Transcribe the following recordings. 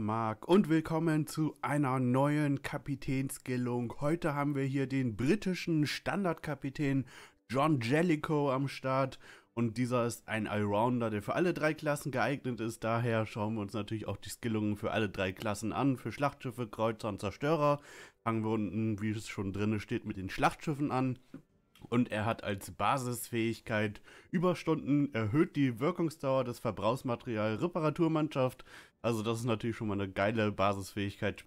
Mark und willkommen zu einer neuen Kapitänsgillung. Heute haben wir hier den britischen Standardkapitän John Jellicoe am Start und dieser ist ein Allrounder, der für alle drei Klassen geeignet ist. Daher schauen wir uns natürlich auch die Skillungen für alle drei Klassen an, für Schlachtschiffe, Kreuzer und Zerstörer. Fangen wir unten, wie es schon drinne steht, mit den Schlachtschiffen an. Und er hat als Basisfähigkeit Überstunden, erhöht die Wirkungsdauer des Verbrauchsmaterials, Reparaturmannschaft, also das ist natürlich schon mal eine geile Basisfähigkeit.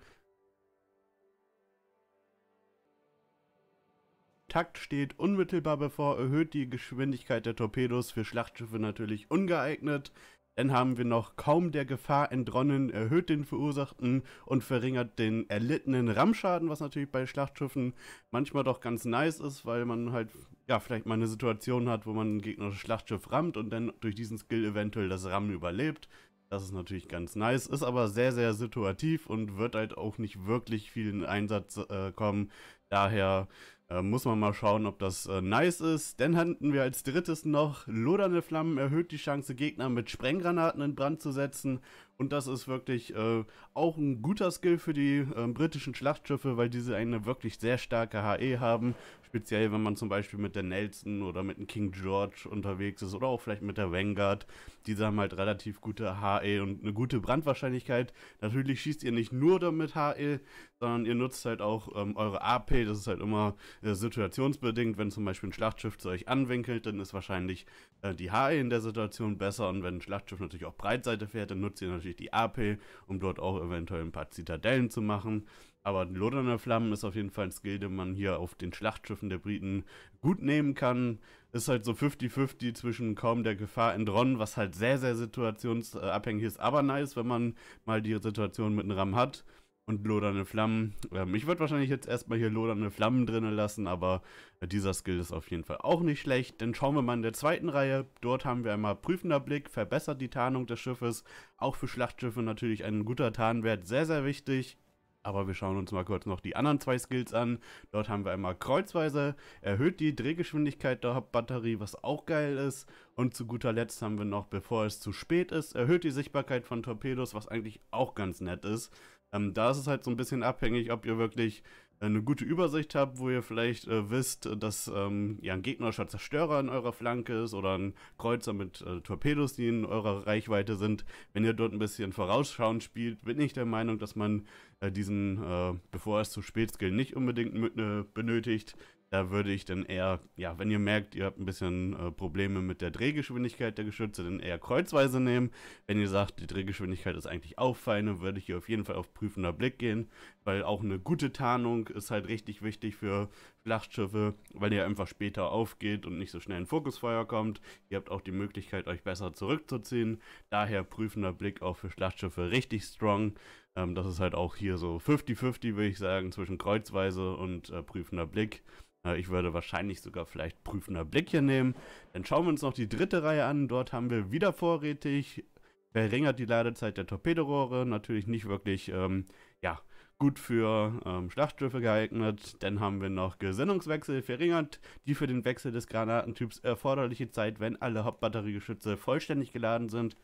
Takt steht unmittelbar bevor, erhöht die Geschwindigkeit der Torpedos für Schlachtschiffe natürlich ungeeignet. Dann haben wir noch kaum der Gefahr entronnen, erhöht den verursachten und verringert den erlittenen Rammschaden, was natürlich bei Schlachtschiffen manchmal doch ganz nice ist, weil man halt ja vielleicht mal eine Situation hat, wo man ein gegnerisches Schlachtschiff rammt und dann durch diesen Skill eventuell das Rammen überlebt. Das ist natürlich ganz nice, ist aber sehr, sehr situativ und wird halt auch nicht wirklich viel in Einsatz äh, kommen. Daher äh, muss man mal schauen, ob das äh, nice ist. Dann hatten wir als drittes noch, lodernde Flammen erhöht die Chance, Gegner mit Sprenggranaten in Brand zu setzen. Und das ist wirklich äh, auch ein guter Skill für die äh, britischen Schlachtschiffe, weil diese eine wirklich sehr starke HE haben speziell wenn man zum Beispiel mit der Nelson oder mit dem King George unterwegs ist oder auch vielleicht mit der Vanguard. Die haben halt relativ gute HE und eine gute Brandwahrscheinlichkeit. Natürlich schießt ihr nicht nur damit HE, sondern ihr nutzt halt auch ähm, eure AP. Das ist halt immer äh, situationsbedingt. Wenn zum Beispiel ein Schlachtschiff zu euch anwinkelt, dann ist wahrscheinlich äh, die HE in der Situation besser. Und wenn ein Schlachtschiff natürlich auch Breitseite fährt, dann nutzt ihr natürlich die AP, um dort auch eventuell ein paar Zitadellen zu machen. Aber lodernde Flammen ist auf jeden Fall ein Skill, den man hier auf den Schlachtschiffen der Briten gut nehmen kann. Ist halt so 50-50 zwischen kaum der Gefahr entronnen, was halt sehr, sehr situationsabhängig ist, aber nice, wenn man mal die Situation mit einem Ram hat. Und lodernde Flammen. Ähm, ich würde wahrscheinlich jetzt erstmal hier lodernde Flammen drinnen lassen, aber äh, dieser Skill ist auf jeden Fall auch nicht schlecht. Dann schauen wir mal in der zweiten Reihe. Dort haben wir einmal prüfender Blick, verbessert die Tarnung des Schiffes. Auch für Schlachtschiffe natürlich ein guter Tarnwert, sehr, sehr wichtig. Aber wir schauen uns mal kurz noch die anderen zwei Skills an. Dort haben wir einmal Kreuzweise, erhöht die Drehgeschwindigkeit der Hauptbatterie, was auch geil ist. Und zu guter Letzt haben wir noch, bevor es zu spät ist, erhöht die Sichtbarkeit von Torpedos, was eigentlich auch ganz nett ist. Ähm, da ist es halt so ein bisschen abhängig, ob ihr wirklich eine gute Übersicht habt, wo ihr vielleicht äh, wisst, dass ähm, ja, ein gegnerischer Zerstörer in eurer Flanke ist oder ein Kreuzer mit äh, Torpedos, die in eurer Reichweite sind. Wenn ihr dort ein bisschen vorausschauend spielt, bin ich der Meinung, dass man äh, diesen, äh, bevor es zu spät Skill nicht unbedingt äh, benötigt, da würde ich dann eher, ja, wenn ihr merkt, ihr habt ein bisschen äh, Probleme mit der Drehgeschwindigkeit der Geschütze, dann eher kreuzweise nehmen. Wenn ihr sagt, die Drehgeschwindigkeit ist eigentlich auch feine, würde ich hier auf jeden Fall auf prüfender Blick gehen, weil auch eine gute Tarnung ist halt richtig wichtig für Schlachtschiffe, weil ihr einfach später aufgeht und nicht so schnell in Fokusfeuer kommt. Ihr habt auch die Möglichkeit, euch besser zurückzuziehen. Daher prüfender Blick auch für Schlachtschiffe richtig strong. Ähm, das ist halt auch hier so 50-50, würde ich sagen, zwischen Kreuzweise und äh, prüfender Blick. Äh, ich würde wahrscheinlich sogar vielleicht prüfender Blick hier nehmen. Dann schauen wir uns noch die dritte Reihe an. Dort haben wir wieder vorrätig verringert die Ladezeit der Torpedorohre, natürlich nicht wirklich, ähm, ja, gut für ähm, Schlachtschiffe geeignet. Dann haben wir noch Gesinnungswechsel, verringert die für den Wechsel des Granatentyps erforderliche Zeit, wenn alle Hauptbatteriegeschütze vollständig geladen sind.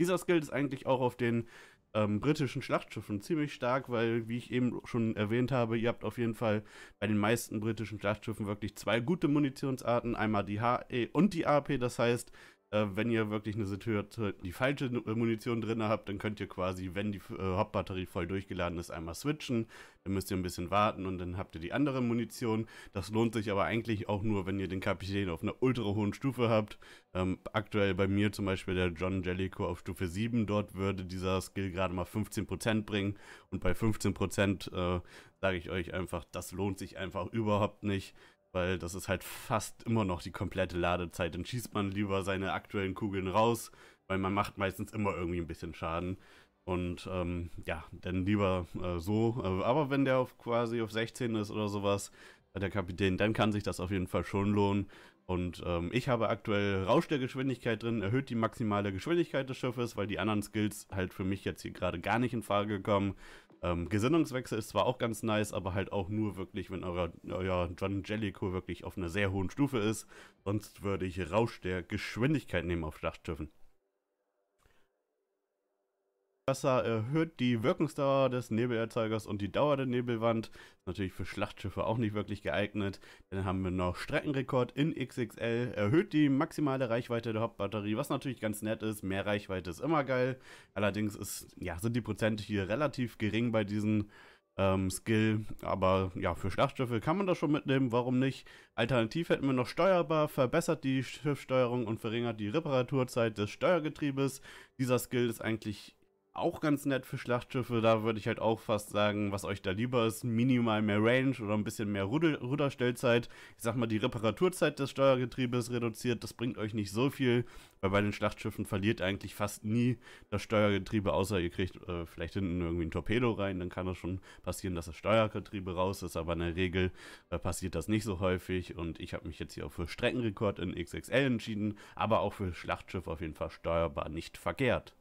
Dieser Skill ist eigentlich auch auf den ähm, britischen Schlachtschiffen ziemlich stark, weil, wie ich eben schon erwähnt habe, ihr habt auf jeden Fall bei den meisten britischen Schlachtschiffen wirklich zwei gute Munitionsarten, einmal die HE und die AP. Das heißt, äh, wenn ihr wirklich eine Situation, die falsche äh, Munition drin habt, dann könnt ihr quasi, wenn die äh, Hauptbatterie voll durchgeladen ist, einmal switchen. Dann müsst ihr ein bisschen warten und dann habt ihr die andere Munition. Das lohnt sich aber eigentlich auch nur, wenn ihr den Kapitän auf einer ultra hohen Stufe habt. Ähm, aktuell bei mir zum Beispiel der John Jellicoe auf Stufe 7. Dort würde dieser Skill gerade mal 15% bringen. Und bei 15% äh, sage ich euch einfach, das lohnt sich einfach überhaupt nicht. Weil das ist halt fast immer noch die komplette Ladezeit. Dann schießt man lieber seine aktuellen Kugeln raus, weil man macht meistens immer irgendwie ein bisschen Schaden. Und ähm, ja, dann lieber äh, so. Äh, aber wenn der auf quasi auf 16 ist oder sowas, äh, der Kapitän, dann kann sich das auf jeden Fall schon lohnen. Und ähm, ich habe aktuell Rausch der Geschwindigkeit drin, erhöht die maximale Geschwindigkeit des Schiffes, weil die anderen Skills halt für mich jetzt hier gerade gar nicht in Frage kommen. Ähm, Gesinnungswechsel ist zwar auch ganz nice, aber halt auch nur wirklich, wenn euer, euer John Jellicoe wirklich auf einer sehr hohen Stufe ist. Sonst würde ich Rausch der Geschwindigkeit nehmen auf Schlachtschiffen. Wasser erhöht die Wirkungsdauer des Nebelerzeugers und die Dauer der Nebelwand. Natürlich für Schlachtschiffe auch nicht wirklich geeignet. Dann haben wir noch Streckenrekord in XXL. Erhöht die maximale Reichweite der Hauptbatterie, was natürlich ganz nett ist. Mehr Reichweite ist immer geil. Allerdings ist, ja, sind die Prozente hier relativ gering bei diesen ähm, Skill. Aber ja, für Schlachtschiffe kann man das schon mitnehmen, warum nicht? Alternativ hätten wir noch steuerbar, verbessert die Schiffsteuerung und verringert die Reparaturzeit des Steuergetriebes. Dieser Skill ist eigentlich auch ganz nett für Schlachtschiffe. Da würde ich halt auch fast sagen, was euch da lieber ist, minimal mehr Range oder ein bisschen mehr Ruder Ruderstellzeit. Ich sag mal, die Reparaturzeit des Steuergetriebes reduziert, das bringt euch nicht so viel, weil bei den Schlachtschiffen verliert eigentlich fast nie das Steuergetriebe, außer ihr kriegt äh, vielleicht hinten irgendwie ein Torpedo rein, dann kann es schon passieren, dass das Steuergetriebe raus ist, aber in der Regel äh, passiert das nicht so häufig und ich habe mich jetzt hier auch für Streckenrekord in XXL entschieden, aber auch für Schlachtschiff auf jeden Fall steuerbar nicht verkehrt.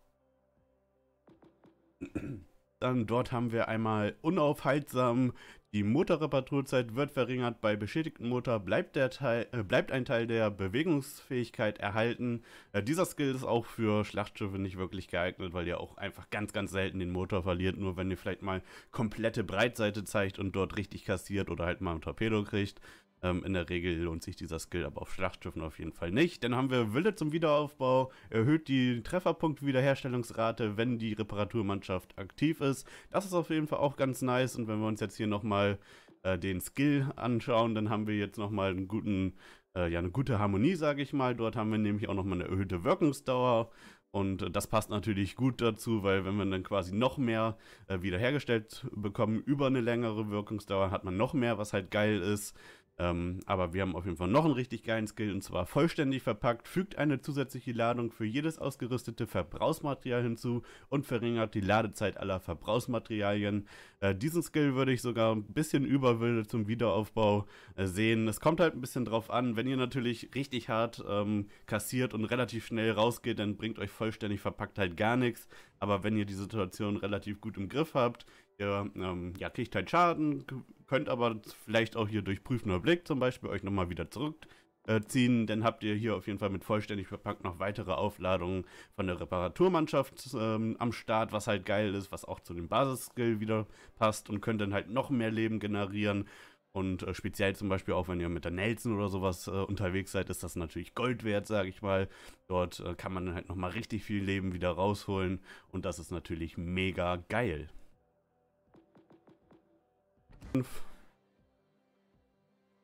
Dann dort haben wir einmal unaufhaltsam, die Motorreparaturzeit wird verringert, bei beschädigten Motor bleibt, der Teil, äh, bleibt ein Teil der Bewegungsfähigkeit erhalten. Äh, dieser Skill ist auch für Schlachtschiffe nicht wirklich geeignet, weil ihr auch einfach ganz, ganz selten den Motor verliert, nur wenn ihr vielleicht mal komplette Breitseite zeigt und dort richtig kassiert oder halt mal ein Torpedo kriegt. Ähm, in der Regel lohnt sich dieser Skill aber auf Schlachtschiffen auf jeden Fall nicht. Dann haben wir Wille zum Wiederaufbau, erhöht die Trefferpunktwiederherstellungsrate, wenn die Reparaturmannschaft aktiv ist. Das ist auf jeden Fall auch ganz nice. Und wenn wir uns jetzt hier nochmal äh, den Skill anschauen, dann haben wir jetzt nochmal einen guten, äh, ja, eine gute Harmonie, sage ich mal. Dort haben wir nämlich auch nochmal eine erhöhte Wirkungsdauer. Und äh, das passt natürlich gut dazu, weil wenn man dann quasi noch mehr äh, wiederhergestellt bekommen über eine längere Wirkungsdauer, hat man noch mehr, was halt geil ist. Ähm, aber wir haben auf jeden Fall noch einen richtig geilen Skill und zwar vollständig verpackt, fügt eine zusätzliche Ladung für jedes ausgerüstete Verbrauchsmaterial hinzu und verringert die Ladezeit aller Verbrauchsmaterialien. Äh, diesen Skill würde ich sogar ein bisschen überwilde zum Wiederaufbau äh, sehen. Es kommt halt ein bisschen drauf an, wenn ihr natürlich richtig hart ähm, kassiert und relativ schnell rausgeht, dann bringt euch vollständig verpackt halt gar nichts. Aber wenn ihr die Situation relativ gut im Griff habt, Ihr ähm, ja, kriegt halt Schaden, könnt aber vielleicht auch hier durch prüfender Blick zum Beispiel euch nochmal wieder zurückziehen. Äh, dann habt ihr hier auf jeden Fall mit vollständig verpackt noch weitere Aufladungen von der Reparaturmannschaft ähm, am Start, was halt geil ist, was auch zu dem Basisskill wieder passt und könnt dann halt noch mehr Leben generieren. Und äh, speziell zum Beispiel auch, wenn ihr mit der Nelson oder sowas äh, unterwegs seid, ist das natürlich Gold wert, sage ich mal. Dort äh, kann man dann halt nochmal richtig viel Leben wieder rausholen. Und das ist natürlich mega geil.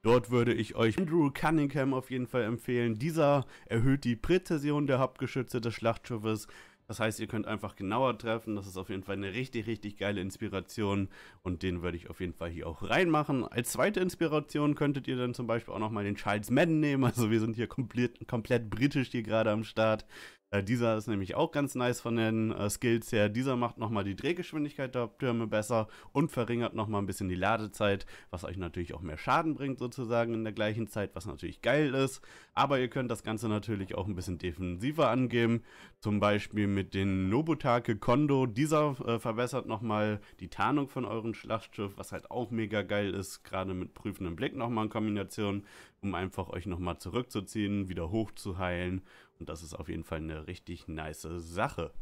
Dort würde ich euch Andrew Cunningham auf jeden Fall empfehlen. Dieser erhöht die Präzision der Hauptgeschütze des Schlachtschiffes. Das heißt, ihr könnt einfach genauer treffen. Das ist auf jeden Fall eine richtig, richtig geile Inspiration. Und den würde ich auf jeden Fall hier auch reinmachen. Als zweite Inspiration könntet ihr dann zum Beispiel auch nochmal den Charles Madden nehmen. Also wir sind hier komplett, komplett britisch hier gerade am Start. Äh, dieser ist nämlich auch ganz nice von den äh, Skills her. Dieser macht nochmal die Drehgeschwindigkeit der Türme besser und verringert nochmal ein bisschen die Ladezeit, was euch natürlich auch mehr Schaden bringt sozusagen in der gleichen Zeit, was natürlich geil ist. Aber ihr könnt das Ganze natürlich auch ein bisschen defensiver angeben. Zum Beispiel mit den Nobutake Kondo. Dieser äh, verbessert nochmal die Tarnung von eurem Schlachtschiff, was halt auch mega geil ist, gerade mit prüfendem Blick nochmal in Kombination um einfach euch nochmal zurückzuziehen, wieder hochzuheilen. Und das ist auf jeden Fall eine richtig nice Sache.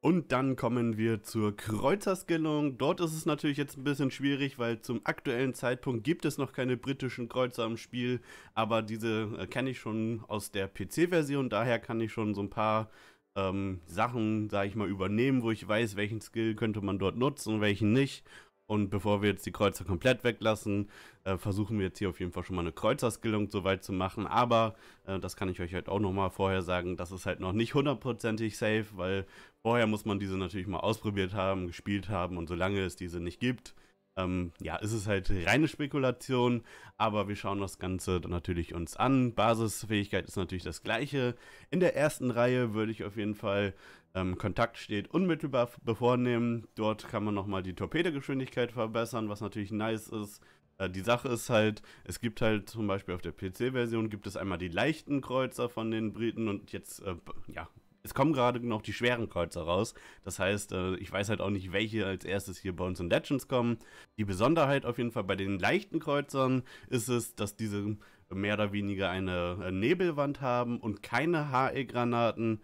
Und dann kommen wir zur Kreuzerskillung. Dort ist es natürlich jetzt ein bisschen schwierig, weil zum aktuellen Zeitpunkt gibt es noch keine britischen Kreuzer im Spiel. Aber diese äh, kenne ich schon aus der PC-Version. Daher kann ich schon so ein paar ähm, Sachen, sage ich mal, übernehmen, wo ich weiß, welchen Skill könnte man dort nutzen und welchen nicht. Und bevor wir jetzt die Kreuzer komplett weglassen, äh, versuchen wir jetzt hier auf jeden Fall schon mal eine Kreuzerskillung soweit zu machen. Aber äh, das kann ich euch halt auch nochmal vorher sagen, das ist halt noch nicht hundertprozentig safe, weil vorher muss man diese natürlich mal ausprobiert haben, gespielt haben und solange es diese nicht gibt, ähm, ja, ist es halt reine Spekulation, aber wir schauen das Ganze natürlich uns an. Basisfähigkeit ist natürlich das gleiche. In der ersten Reihe würde ich auf jeden Fall ähm, Kontakt steht unmittelbar bevornehmen. Dort kann man nochmal die Torpedegeschwindigkeit verbessern, was natürlich nice ist. Äh, die Sache ist halt, es gibt halt zum Beispiel auf der PC-Version gibt es einmal die leichten Kreuzer von den Briten und jetzt, äh, ja, es kommen gerade noch die schweren Kreuzer raus. Das heißt, äh, ich weiß halt auch nicht, welche als erstes hier bei uns in Legends kommen. Die Besonderheit auf jeden Fall bei den leichten Kreuzern ist es, dass diese mehr oder weniger eine äh, Nebelwand haben und keine HE-Granaten.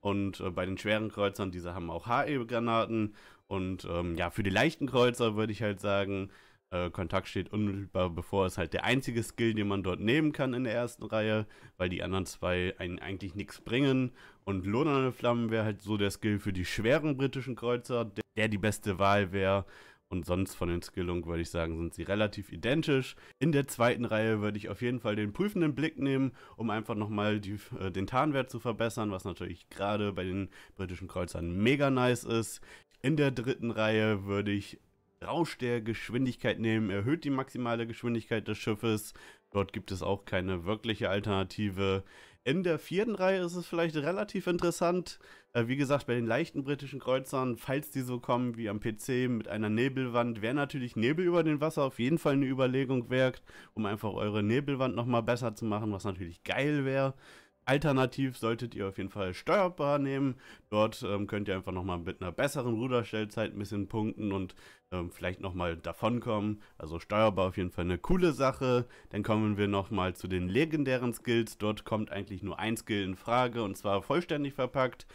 Und äh, bei den schweren Kreuzern, diese haben auch HE-Granaten. Und ähm, ja, für die leichten Kreuzer würde ich halt sagen, äh, Kontakt steht unmittelbar bevor, ist halt der einzige Skill, den man dort nehmen kann in der ersten Reihe, weil die anderen zwei einen eigentlich nichts bringen. Und Lohnende Flammen wäre halt so der Skill für die schweren britischen Kreuzer, der die beste Wahl wäre. Und sonst von den Skillungen würde ich sagen, sind sie relativ identisch. In der zweiten Reihe würde ich auf jeden Fall den prüfenden Blick nehmen, um einfach nochmal die, äh, den Tarnwert zu verbessern, was natürlich gerade bei den britischen Kreuzern mega nice ist. In der dritten Reihe würde ich Rausch der Geschwindigkeit nehmen, erhöht die maximale Geschwindigkeit des Schiffes. Dort gibt es auch keine wirkliche Alternative. In der vierten Reihe ist es vielleicht relativ interessant. Äh, wie gesagt, bei den leichten britischen Kreuzern, falls die so kommen wie am PC mit einer Nebelwand, wäre natürlich Nebel über dem Wasser auf jeden Fall eine Überlegung wert, um einfach eure Nebelwand nochmal besser zu machen, was natürlich geil wäre. Alternativ solltet ihr auf jeden Fall steuerbar nehmen. Dort ähm, könnt ihr einfach nochmal mit einer besseren Ruderstellzeit ein bisschen punkten und ähm, vielleicht nochmal davonkommen. Also steuerbar auf jeden Fall eine coole Sache. Dann kommen wir nochmal zu den legendären Skills. Dort kommt eigentlich nur ein Skill in Frage und zwar vollständig verpackt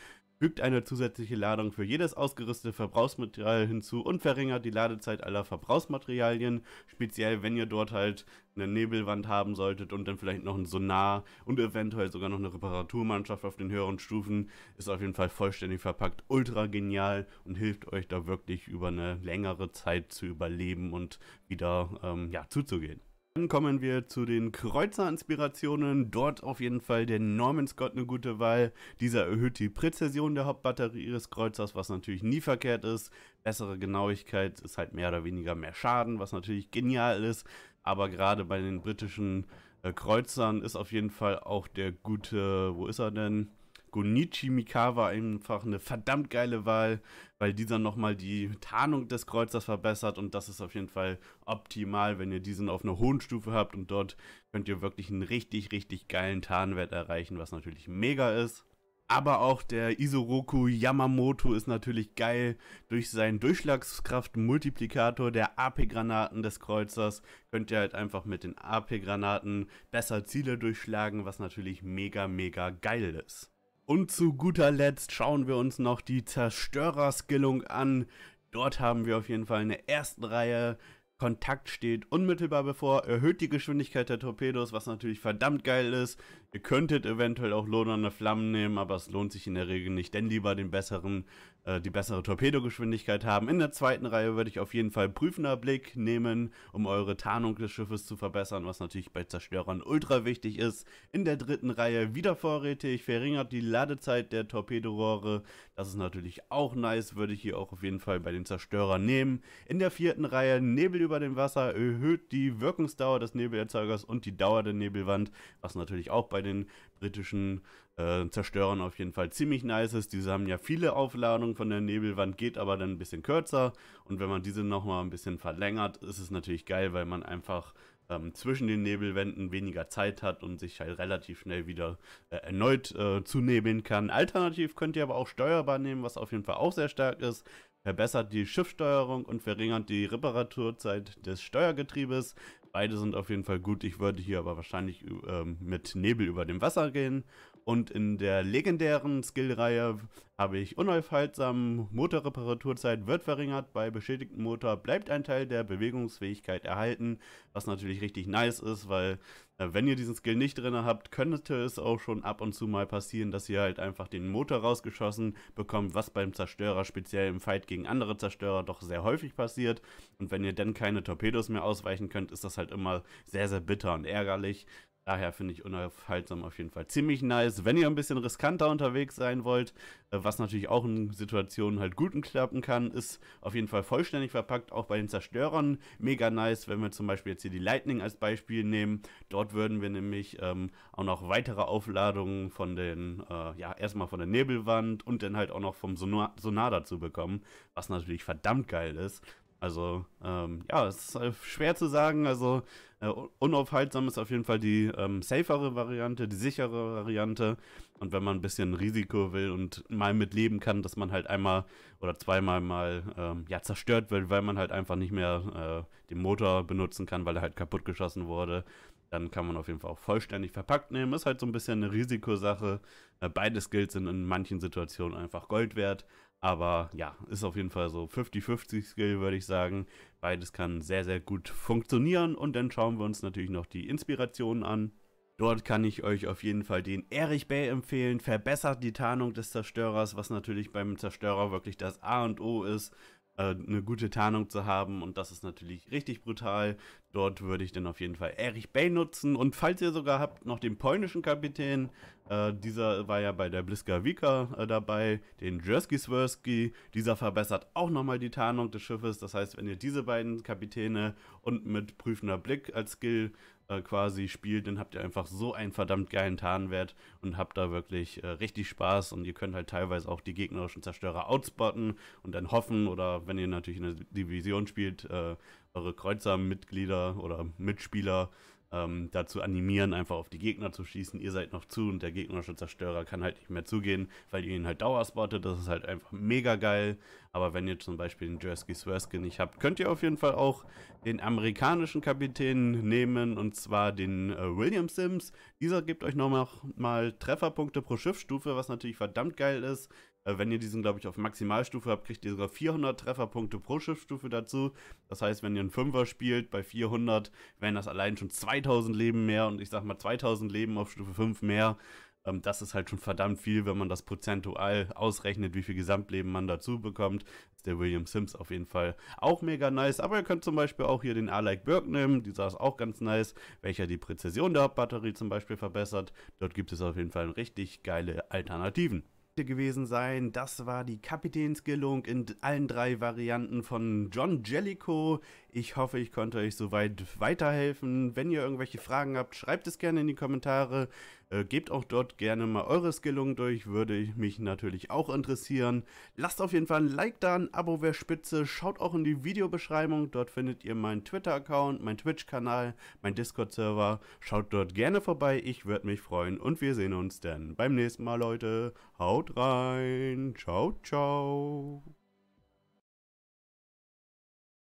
fügt eine zusätzliche Ladung für jedes ausgerüstete Verbrauchsmaterial hinzu und verringert die Ladezeit aller Verbrauchsmaterialien, speziell wenn ihr dort halt eine Nebelwand haben solltet und dann vielleicht noch ein Sonar und eventuell sogar noch eine Reparaturmannschaft auf den höheren Stufen, ist auf jeden Fall vollständig verpackt, ultra genial und hilft euch da wirklich über eine längere Zeit zu überleben und wieder ähm, ja, zuzugehen. Dann kommen wir zu den Kreuzer-Inspirationen. Dort auf jeden Fall der Norman Scott eine gute Wahl. Dieser erhöht die Präzision der Hauptbatterie ihres Kreuzers, was natürlich nie verkehrt ist. Bessere Genauigkeit ist halt mehr oder weniger mehr Schaden, was natürlich genial ist. Aber gerade bei den britischen äh, Kreuzern ist auf jeden Fall auch der gute, wo ist er denn? Gonichi Mikawa einfach eine verdammt geile Wahl, weil dieser nochmal die Tarnung des Kreuzers verbessert und das ist auf jeden Fall optimal, wenn ihr diesen auf einer hohen Stufe habt und dort könnt ihr wirklich einen richtig, richtig geilen Tarnwert erreichen, was natürlich mega ist. Aber auch der Isoroku Yamamoto ist natürlich geil. Durch seinen Durchschlagskraft-Multiplikator der AP-Granaten des Kreuzers könnt ihr halt einfach mit den AP-Granaten besser Ziele durchschlagen, was natürlich mega, mega geil ist. Und zu guter Letzt schauen wir uns noch die Zerstörerskillung an. Dort haben wir auf jeden Fall eine erste Reihe. Kontakt steht unmittelbar bevor, erhöht die Geschwindigkeit der Torpedos, was natürlich verdammt geil ist. Ihr könntet eventuell auch lodernde Flammen nehmen, aber es lohnt sich in der Regel nicht, denn lieber den besseren äh, die bessere Torpedogeschwindigkeit haben. In der zweiten Reihe würde ich auf jeden Fall prüfender Blick nehmen, um eure Tarnung des Schiffes zu verbessern, was natürlich bei Zerstörern ultra wichtig ist. In der dritten Reihe wieder vorrätig, verringert die Ladezeit der Torpedorohre. Das ist natürlich auch nice, würde ich hier auch auf jeden Fall bei den Zerstörern nehmen. In der vierten Reihe Nebel über dem Wasser, erhöht die Wirkungsdauer des Nebelerzeugers und die Dauer der Nebelwand, was natürlich auch bei den britischen äh, Zerstörern auf jeden Fall ziemlich nice ist. Diese haben ja viele Aufladungen von der Nebelwand, geht aber dann ein bisschen kürzer. Und wenn man diese nochmal ein bisschen verlängert, ist es natürlich geil, weil man einfach ähm, zwischen den Nebelwänden weniger Zeit hat und sich halt relativ schnell wieder äh, erneut äh, zunebeln kann. Alternativ könnt ihr aber auch steuerbar nehmen, was auf jeden Fall auch sehr stark ist verbessert die Schiffsteuerung und verringert die Reparaturzeit des Steuergetriebes. Beide sind auf jeden Fall gut. Ich würde hier aber wahrscheinlich ähm, mit Nebel über dem Wasser gehen und in der legendären Skillreihe habe ich unaufhaltsam Motorreparaturzeit wird verringert, bei beschädigten Motor bleibt ein Teil der Bewegungsfähigkeit erhalten, was natürlich richtig nice ist, weil äh, wenn ihr diesen Skill nicht drin habt, könnte es auch schon ab und zu mal passieren, dass ihr halt einfach den Motor rausgeschossen bekommt, was beim Zerstörer speziell im Fight gegen andere Zerstörer doch sehr häufig passiert. Und wenn ihr dann keine Torpedos mehr ausweichen könnt, ist das halt immer sehr, sehr bitter und ärgerlich. Daher finde ich unaufhaltsam auf jeden Fall ziemlich nice. Wenn ihr ein bisschen riskanter unterwegs sein wollt, äh, was natürlich auch in Situationen halt gut klappen kann, ist auf jeden Fall vollständig verpackt, auch bei den Zerstörern. Mega nice, wenn wir zum Beispiel jetzt hier die Lightning als Beispiel nehmen. Dort würden wir nämlich ähm, auch noch weitere Aufladungen von den, äh, ja, erstmal von der Nebelwand und dann halt auch noch vom Sonar, Sonar dazu bekommen, was natürlich verdammt geil ist. Also ähm, ja, es ist äh, schwer zu sagen. Also äh, unaufhaltsam ist auf jeden Fall die ähm, safere Variante, die sichere Variante. Und wenn man ein bisschen Risiko will und mal mitleben kann, dass man halt einmal oder zweimal mal ähm, ja, zerstört wird, weil man halt einfach nicht mehr äh, den Motor benutzen kann, weil er halt kaputt geschossen wurde, dann kann man auf jeden Fall auch vollständig verpackt nehmen. Ist halt so ein bisschen eine Risikosache. Äh, Beide Skills sind in manchen Situationen einfach Gold wert. Aber ja, ist auf jeden Fall so 50-50-Skill, würde ich sagen. Beides kann sehr, sehr gut funktionieren. Und dann schauen wir uns natürlich noch die Inspirationen an. Dort kann ich euch auf jeden Fall den Erich Bay empfehlen. Verbessert die Tarnung des Zerstörers, was natürlich beim Zerstörer wirklich das A und O ist. Äh, eine gute Tarnung zu haben und das ist natürlich richtig brutal. Dort würde ich dann auf jeden Fall Erich Bay nutzen und falls ihr sogar habt, noch den polnischen Kapitän, äh, dieser war ja bei der Bliska Wika äh, dabei, den Jerski Swerski, dieser verbessert auch nochmal die Tarnung des Schiffes, das heißt, wenn ihr diese beiden Kapitäne und mit prüfender Blick als Skill äh, quasi spielt, dann habt ihr einfach so einen verdammt geilen Tarnwert und habt da wirklich äh, richtig Spaß und ihr könnt halt teilweise auch die gegnerischen Zerstörer outspotten und dann hoffen oder wenn ihr natürlich in der Division spielt, äh, eure Kreuzermitglieder oder Mitspieler ähm, dazu animieren, einfach auf die Gegner zu schießen. Ihr seid noch zu und der gegnerische Zerstörer kann halt nicht mehr zugehen, weil ihr ihn halt dauerspottet. Das ist halt einfach mega geil. Aber wenn ihr zum Beispiel den Jersky Swerski nicht habt, könnt ihr auf jeden Fall auch den amerikanischen Kapitän nehmen und zwar den äh, William Sims. Dieser gibt euch nochmal mal Trefferpunkte pro Schiffstufe, was natürlich verdammt geil ist. Äh, wenn ihr diesen, glaube ich, auf Maximalstufe habt, kriegt ihr sogar 400 Trefferpunkte pro Schiffstufe dazu. Das heißt, wenn ihr einen Fünfer spielt, bei 400 wären das allein schon 2000 Leben mehr und ich sag mal 2000 Leben auf Stufe 5 mehr. Ähm, das ist halt schon verdammt viel, wenn man das prozentual ausrechnet, wie viel Gesamtleben man dazu bekommt. Ist der William Sims auf jeden Fall auch mega nice. Aber ihr könnt zum Beispiel auch hier den Alike Burke nehmen, dieser ist auch ganz nice, welcher die Präzision der Batterie zum Beispiel verbessert. Dort gibt es auf jeden Fall richtig geile Alternativen gewesen sein. Das war die Kapitänsgillung in allen drei Varianten von John Jellicoe, ich hoffe, ich konnte euch soweit weiterhelfen. Wenn ihr irgendwelche Fragen habt, schreibt es gerne in die Kommentare. Äh, gebt auch dort gerne mal eure Skillungen durch, würde mich natürlich auch interessieren. Lasst auf jeden Fall ein Like da, ein Abo wäre spitze. Schaut auch in die Videobeschreibung, dort findet ihr meinen Twitter-Account, meinen Twitch-Kanal, meinen Discord-Server. Schaut dort gerne vorbei, ich würde mich freuen und wir sehen uns dann beim nächsten Mal, Leute. Haut rein, ciao, ciao.